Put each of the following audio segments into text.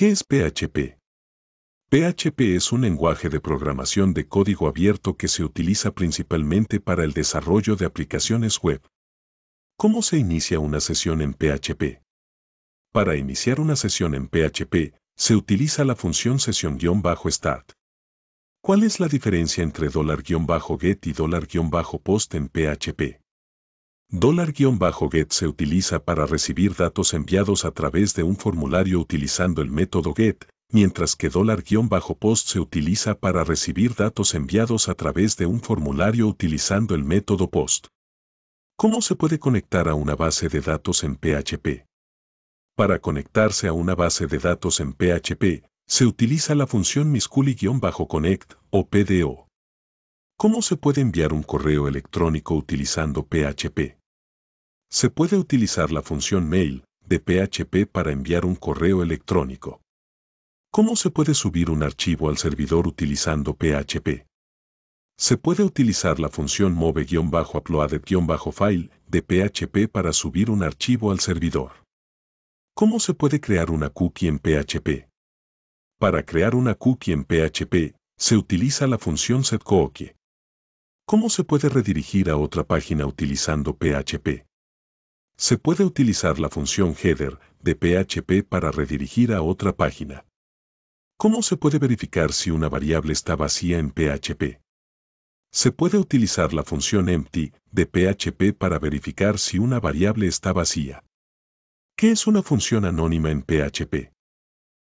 ¿Qué es PHP? PHP es un lenguaje de programación de código abierto que se utiliza principalmente para el desarrollo de aplicaciones web. ¿Cómo se inicia una sesión en PHP? Para iniciar una sesión en PHP, se utiliza la función sesión-start. ¿Cuál es la diferencia entre $-get y $-post en PHP? $-get se utiliza para recibir datos enviados a través de un formulario utilizando el método get, mientras que $-post se utiliza para recibir datos enviados a través de un formulario utilizando el método post. ¿Cómo se puede conectar a una base de datos en PHP? Para conectarse a una base de datos en PHP, se utiliza la función misculi-connect o PDO. ¿Cómo se puede enviar un correo electrónico utilizando PHP? Se puede utilizar la función mail de PHP para enviar un correo electrónico. ¿Cómo se puede subir un archivo al servidor utilizando PHP? Se puede utilizar la función move-uploaded-file de PHP para subir un archivo al servidor. ¿Cómo se puede crear una cookie en PHP? Para crear una cookie en PHP, se utiliza la función setcookie. ¿Cómo se puede redirigir a otra página utilizando PHP? Se puede utilizar la función header de PHP para redirigir a otra página. ¿Cómo se puede verificar si una variable está vacía en PHP? Se puede utilizar la función empty de PHP para verificar si una variable está vacía. ¿Qué es una función anónima en PHP?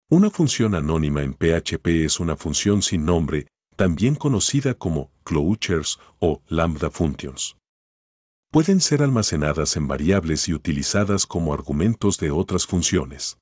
Una función anónima en PHP es una función sin nombre, también conocida como closures o lambda functions pueden ser almacenadas en variables y utilizadas como argumentos de otras funciones.